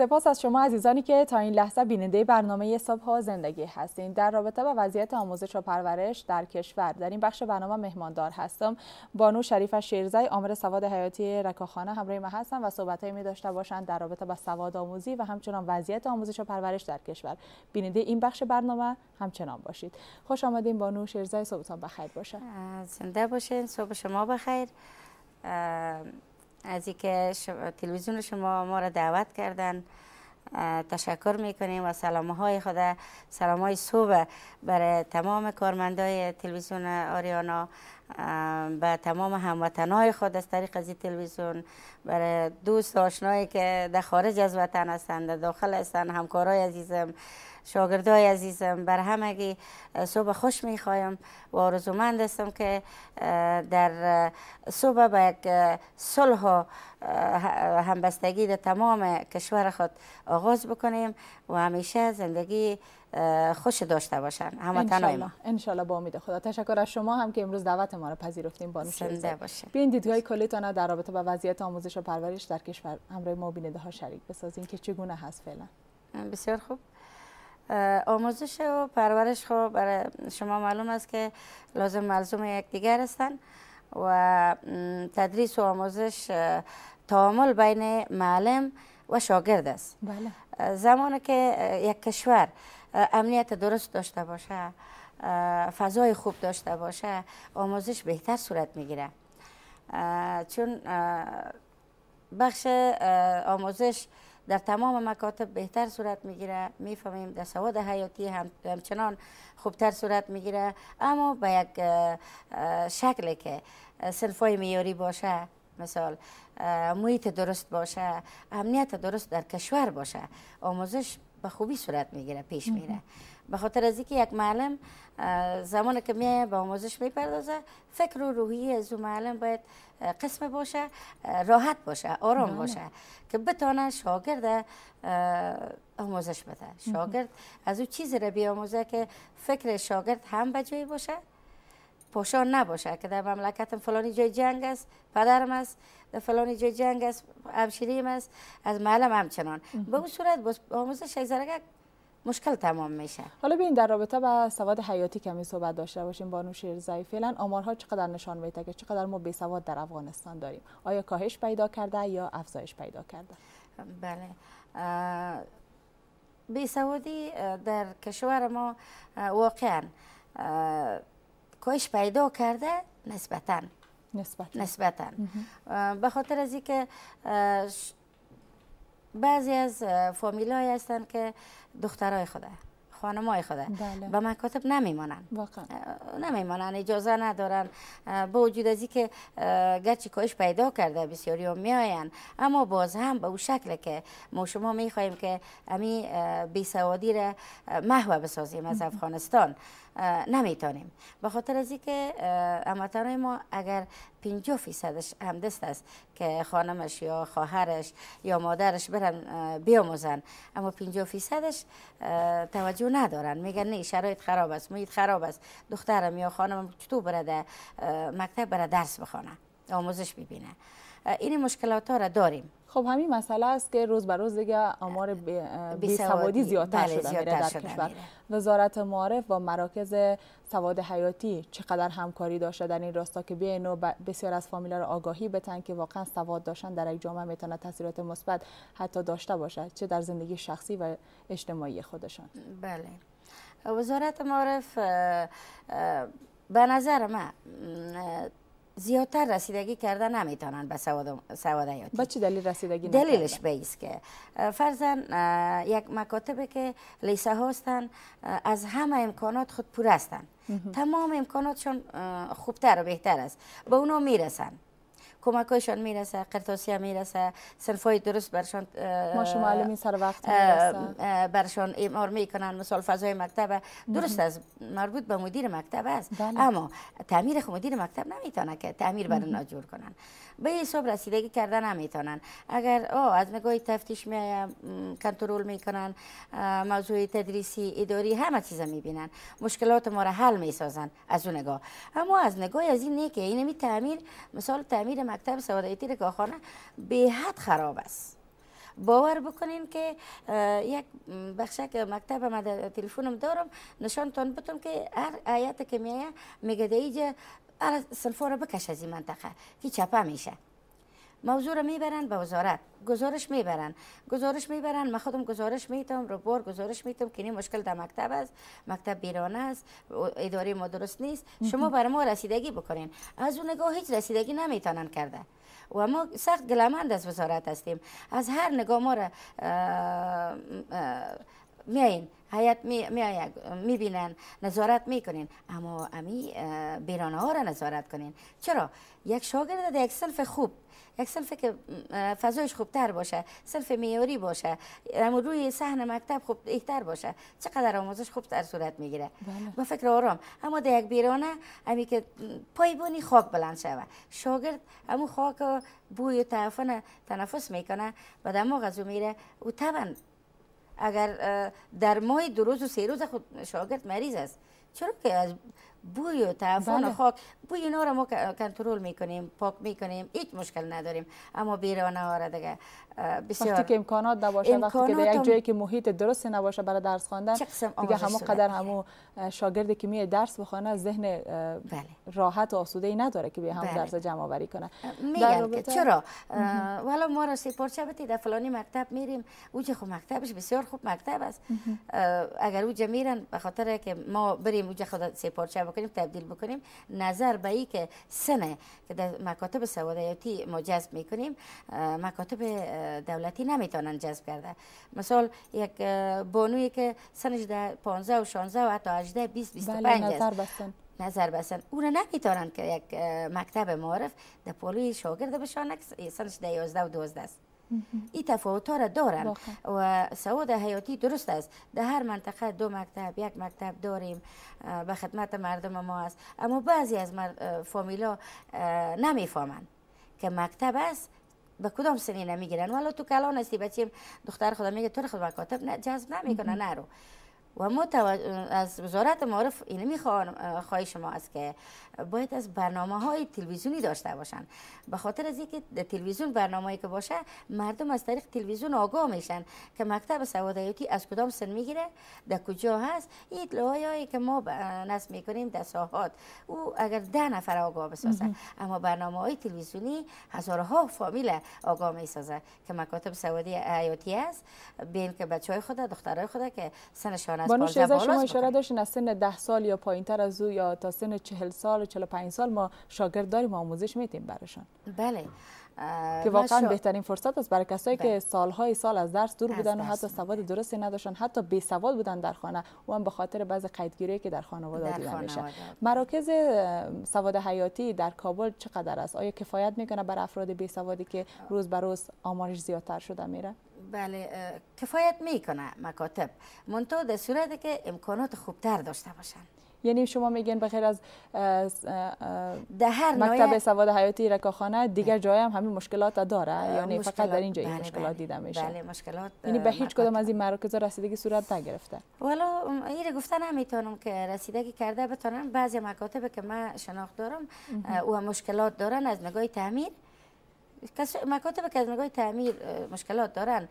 سپاس از شما عزیزانی که تا این لحظه بیننده برنامه صبح زندگی هستین در رابطه با وضعیت آموزش و پرورش در کشور در این بخش برنامه مهماندار هستم بانو شریف شیرزای عامر سواد حیاتی رکاخانه همراه ما هستن و صحبتهایی می داشته باشند در رابطه با سواد آموزی و همچنان وضعیت آموزش و پرورش در کشور بیننده این بخش برنامه همچنان باشید خوش آمدین بانو شیرزای صبحتان بخیر باشه زنده باشین صبح شما بخیر از اینکه تلویزیون شما ما را دعوت کردن تشکر میکنیم و سلام های خود سلام های صبح برای تمام کارمندای تلویزیون آریانا به تمام هموطنهای خود از طریق از تلویزیون برای دوست آشنایی که در خارج از وطن هستند در داخل هستند همکارای عزیزم شاگردای عزیزم بر همگی صبح خوش میخوایم و آرزومند هستم که در صبح به یک صلح و همبستگی در تمام کشور خود آغاز بکنیم و همیشه زندگی خوش داشته باشن هموطنای ما انشالله با امید خدا تشکر از شما هم که امروز دعوت ما را پذیرفتیم بانو زنده باشه بین دیدگاه کلیتان در رابطه با وضعیت آموزش و پرورش در کشور همراه ما بیننده ها شریک بسازین که چگونه هست فعلا بسیار خوب آموزش و پرورش خب برای شما معلوم است که لازم ملزوم یکدیگر هستن و تدریس و آموزش تعامل بین معلم و شاگرد است بله. زمانی که یک کشور امنیت درست داشته باشه فضای خوب داشته باشه آموزش بهتر صورت میگیره چون بخش آموزش در تمام مکاتب بهتر صورت میگیره میفهمیم در سواد حیاتی هم همچنان خوبتر صورت میگیره اما به یک شکل که صنفای میاری باشه مثال محیط درست باشه امنیت درست در کشور باشه آموزش به خوبی صورت میگیره پیش میره به خاطر از اینکه یک معلم زمان که می به آموزش میپردازه فکر و روحی از اون معلم باید قسم باشه راحت باشه آرام بله. باشه که بتانه شاگرد آموزش بده شاگرد از او چیز را بیاموزه که فکر شاگرد هم به جای باشه پوشان نباشه که در مملکت فلانی جای جنگ است پدرم است در فلانی جای جنگ است همشیریم است از معلم همچنان به اون صورت آموزش مشکل تمام میشه حالا بین در رابطه با سواد حیاتی کمی صحبت داشته باشیم بانو شیرزایی فعلا آمارها چقدر نشان میده که چقدر ما بی سواد در افغانستان داریم آیا کاهش پیدا کرده یا افزایش پیدا کرده بله بی سوادی در کشور ما واقعا کاهش پیدا کرده نسبتا نسبتا به خاطر از اینکه بعضی از های هستن که دخترای خوده خانمای خوده به مکاتب نمیمانند واقعا نمیمانن اجازه ندارن با وجود از که گرچه کاهش پیدا کرده بسیاری هم میاین اما باز هم به با او شکل که ما شما میخواهیم که امی بیسوادی را محو بسازیم از افغانستان نمیتونیم به خاطر از اینکه هموطنان ما اگر 50 فیصدش همدست است که خانمش یا خواهرش یا مادرش برن بیاموزن اما 50 فیصدش توجه ندارن میگن نه شرایط خراب است محیط خراب است دخترم یا خانمم چطور برده مکتب بره درس بخونه آموزش ببینه این مشکلات ها را داریم خب همین مسئله است که روز به روز دیگه آمار بیسوادی بله، زیادتر بله شده میره در کشور وزارت معارف و مراکز سواد حیاتی چقدر همکاری داشته در این راستا که بیاین و بسیار از فامیلا را آگاهی بتن که واقعا سواد داشتن در یک جامعه میتونه تاثیرات مثبت حتی داشته باشد چه در زندگی شخصی و اجتماعی خودشان بله وزارت معارف به نظر من زیادتر رسیدگی کرده نمیتونن به سواد حیاتی با چی دلیل رسیدگی دلیلش بیست که فرزن یک مکاتبه که لیسه هستن از همه امکانات خود پور هستن تمام امکاناتشون خوبتر و بهتر است به اونا میرسن کمکشان میرسه قرطاسیه میرسه صرفای درست برشان ما شما علمی سر وقت میرسه برشان امار میکنن مثال فضای مکتب درست بله. از مربوط به مدیر مکتب است بله. اما تعمیر خود خب مدیر مکتب نمیتونه که تعمیر بر ناجور کنن به حساب رسیدگی کردن نمیتونن اگر از نگاه تفتیش می کنترل میکنن موضوع تدریسی اداری همه چیزا میبینن مشکلات ما را حل میسازن از اون نگاه اما از نگاه از این نیکه که یعنی این تعمیر مثال تعمیر مکتب که کارخانه به حد خراب است باور بکنین که یک که مکتب ما در تلفنم دارم نشانتان بتم که هر آیت که میگه میگه دیجه سلفا رو بکش از این منطقه که چپه میشه موضوع رو میبرن به وزارت گزارش میبرن گزارش میبرند، من خودم گزارش میتم بر گزارش میتم که این مشکل در مکتب است مکتب بیرانه است اداره ما درست نیست شما بر ما رسیدگی بکنین از اون نگاه هیچ رسیدگی نمیتونن کرده و ما سخت گلمند از وزارت هستیم از هر نگاه ما را میایین حیات می, می بینن نظارت میکنین اما امی بیرانه ها را نظارت کنین چرا یک شاگرد در یک سلف خوب یک صنف که فضایش خوبتر باشه سلف میاری باشه روی صحن مکتب خوب بهتر باشه چقدر آموزش در صورت میگیره با فکر آرام اما در یک بیرانه امی که پای پایبونی خاک بلند شوه شاگرد امو خاک بوی و تنفس میکنه و دماغ از او میره او اگر در ماه دو روز و سه روز خود شاگرد مریض است چرا که از بوی و تعفن بله. خاک بوی اینا رو ما کنترل میکنیم پاک میکنیم هیچ مشکل نداریم اما بیرانه ها دیگه بسیار وقتی که امکانات نباشه امکانات وقتی که در یک جایی که محیط درست نباشه برای درس خواندن دیگه همون قدر همو شاگردی که میه درس بخونه ذهن بله. راحت و آسوده ای نداره که به هم بله. درس جمع آوری کنه میگن که چرا والا ما را سیپورچه بتی در فلانی مکتب میریم اوج خو مکتبش بسیار خوب مکتب است اگر اوج میرن به خاطر که ما بریم اوج خود سیپورچه بکنیم تبدیل بکنیم نظر به ای که سنه که در مکاتب سوادیاتی ما جذب میکنیم مکاتب دولتی نمیتونن جذب کرده مثال یک بانوی که سنش در 15 و 16 و حتی 18 20 25 بله نظر بستن نظر بسن او را نمیتونن که یک مکتب معرف در پالوی شاگرد بشانه که سنش در 11 و 12 است این تفاوت را دارن و سواد حیاتی درست است در هر منطقه دو مکتب یک مکتب داریم به خدمت مردم ما است اما بعضی از فامیلا نمیفهمند که مکتب است به کدام سنی نمیگیرن ولی تو کلان هستی بچیم دختر خودم میگه تو خود مکاتب جذب نمیکنه نرو و ما از وزارت معارف اینه میخوان خواهی شما است که باید از برنامه های تلویزیونی داشته باشن به خاطر از اینکه تلویزیون برنامه‌ای که باشه مردم از طریق تلویزیون آگاه میشن که مکتب سوادیاتی از کدام سن میگیره در کجا هست این اطلاعاتی که ما نصب میکنیم در ساحات او اگر ده نفر آگاه بسازه اما برنامه های تلویزیونی هزارها فامیل آگاه میسازه که مکاتب سوادی است بین که بچهای خود دخترای خود که سنشان میکنه بانو شما اشاره داشتین از سن 10 سال یا پایین تر از او یا تا سن 40 سال و 45 سال ما شاگرد داریم آموزش میدیم براشون بله که واقعا بهترین فرصت است برای کسایی بله. که سالهای سال از درس دور بودن و حتی سواد درستی نداشتن حتی بی سواد بودن در خانه و هم به خاطر بعض قیدگیری که در خانواده در میشه مراکز سواد حیاتی در کابل چقدر است آیا کفایت میکنه بر افراد بی سوادی که روز به روز آمارش زیادتر شده میره بله کفایت میکنه مکاتب منتها در صورتی که امکانات خوبتر داشته باشند یعنی شما میگین بخیر از ده هر مکتب سواد حیاتی رکاخانه دیگر جای هم همین مشکلات داره یعنی فقط در اینجا این بله، مشکلات دیدم بله. دیده میشه بله، یعنی به هیچ کدام از این مراکز رسیدگی صورت نگرفته والا این گفته نمیتونم که رسیدگی کرده بتونم بعضی مکاتب که من شناخت دارم او مشکلات دارن از نگاه تعمیر مکاتب که از نگاه تعمیر مشکلات دارن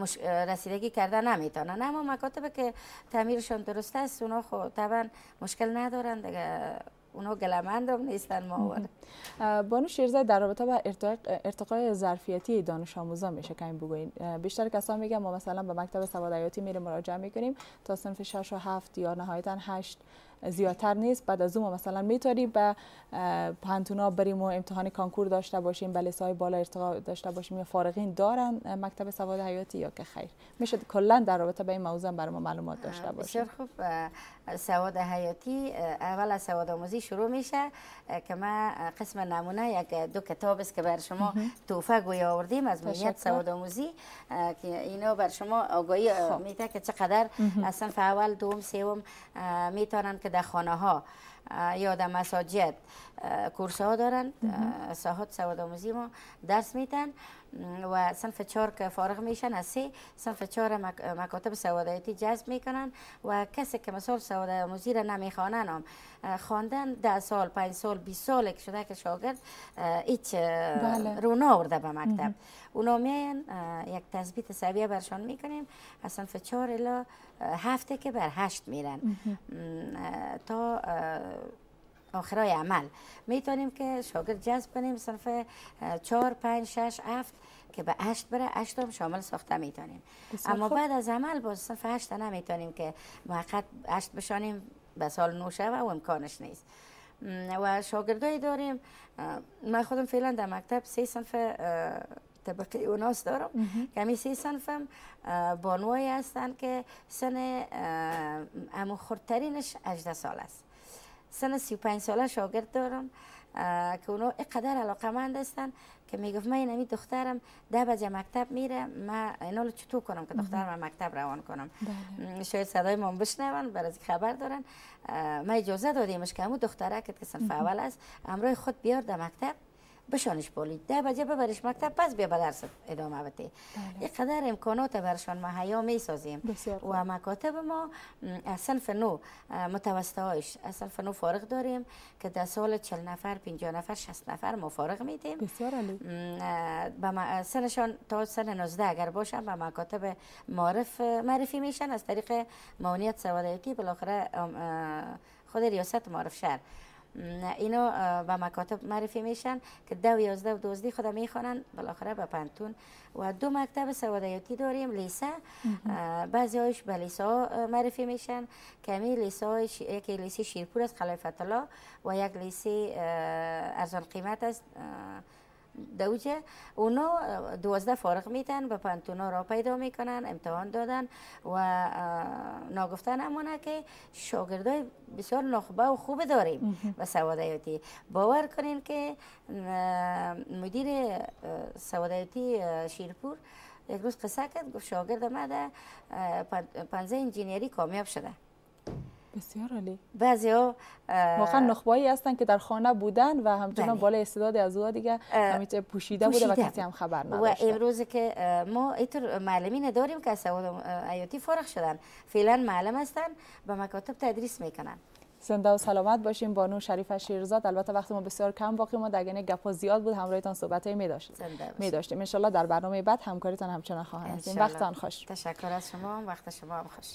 مش... رسیدگی کرده نمیتونن اما مکاتب که تعمیرشان درست است اونا خب طبعا مشکل ندارن دیگه اونا گلمند هم نیستن ما بانو شیرزه در رابطه با ارتق... ارتقای ظرفیتی دانش آموزان میشه کمی بگوین بیشتر کسان میگن ما مثلا به مکتب سواد میره میریم مراجعه میکنیم تا سنف 6 و 7 یا نهایتا 8 زیادتر نیست بعد از اون مثلا میتونیم به پانتونا بریم و امتحان کانکور داشته باشیم به های بالا ارتقا داشته باشیم یا فارغین دارن مکتب سواد حیاتی یا که خیر میشه کلا در رابطه به این موضوع برامو ما معلومات داشته باشیم بسیار خوب سواد حیاتی اول از سواد آموزی شروع میشه که ما قسم نمونه یک دو کتاب است که بر شما توفه گویا آوردیم از مهمیت سواد آموزی که اینا بر شما آگاهی خب. میده که چقدر اصلا فعال، دوم سوم میتونن که در خانه ها یا در مساجد کورس ها دارند ساحات سواد آموزی ما درس میتن و صنف چهار که فارغ میشن از سه صنف چهار مکاتب سوادایتی جذب میکنن و کسی که مثال سواد آموزی را نمیخوانن هم خواندن ده سال پنج سال بی سال که شده که شاگرد هیچ بله. رو رونا به مکتب اونا میاین یک تثبیت سویه برشان میکنیم از صنف چهار الا هفته که بر هشت میرن تا آخرای عمل میتونیم که شاگرد جذب کنیم صرف چهار پنج شش هفت که به هشت بره هشت هم شامل ساخته میتونیم اما بعد از عمل باز صرف هشت نمیتونیم که موقت هشت بشانیم به سال نو شوه و امکانش نیست و شاگردایی داریم من خودم فعلا در مکتب سه صنف طبقه اوناس دارم کمی سه هم بانوایی هستن که سن امو خوردترینش 18 سال است سن پنج ساله شاگرد دارم که اونو اقدر علاقه مند هستن که میگفت من اینمی دخترم ده بجه مکتب میره من اینا چطور کنم که دخترم مکتب روان کنم بله. شاید صدای من بشنون برای خبر دارن ما اجازه دادیمش که همون دختره که سنف اول است امروی خود بیار در مکتب بشانش بولید ده بجه ببرش مکتب پس بیا به درس ادامه بده بله. قدر امکانات برشان ما حیا می سازیم و مکاتب ما از صنف نو متوسطه هایش صنف نو فارغ داریم که در سال 40 نفر 50 نفر 60 نفر ما فارغ میدیم بسیار سنشان تا سن 19 اگر باشن به مکاتب معرف معرفی میشن از طریق معاونیت یکی بالاخره خود ریاست معرف شهر اینا به مکاتب معرفی میشن که دو یازده و دوزده خود میخوانن بالاخره به پنتون و دو مکتب سوادیاتی داریم لیسه بعضی هایش به لیسه ها معرفی میشن کمی لیسا هایش یک لیسه شیرپور از خلای الله و یک لیسه ارزان قیمت است دوجه اونا دوازده فارغ میتن به پانتونا را پیدا میکنن امتحان دادن و ناگفتن نمونه که شاگردای بسیار نخبه و خوب داریم و سوادیاتی باور کنین که مدیر سوادیاتی شیرپور یک روز قصه کرد گفت شاگرد ما در پنزه کامیاب شده بسیار عالی ها واقعا نخبایی هستن که در خانه بودن و همچنان بله. بالا استعداد از او دیگه همیشه پوشیده, بوده و کسی هم خبر نداشته و امروز که ما اینطور معلمین داریم که از ایاتی فارغ شدن فعلا معلم هستن به مکاتب تدریس میکنن زنده و سلامت باشیم بانو شریف شیرزاد البته وقت ما بسیار کم باقی ما در گپا زیاد بود همراهتان صحبت می داشتیم می داشتیم ان در برنامه بعد همکاریتان همچنان خواهند وقتتان خوش تشکر از شما وقت شما هم خوش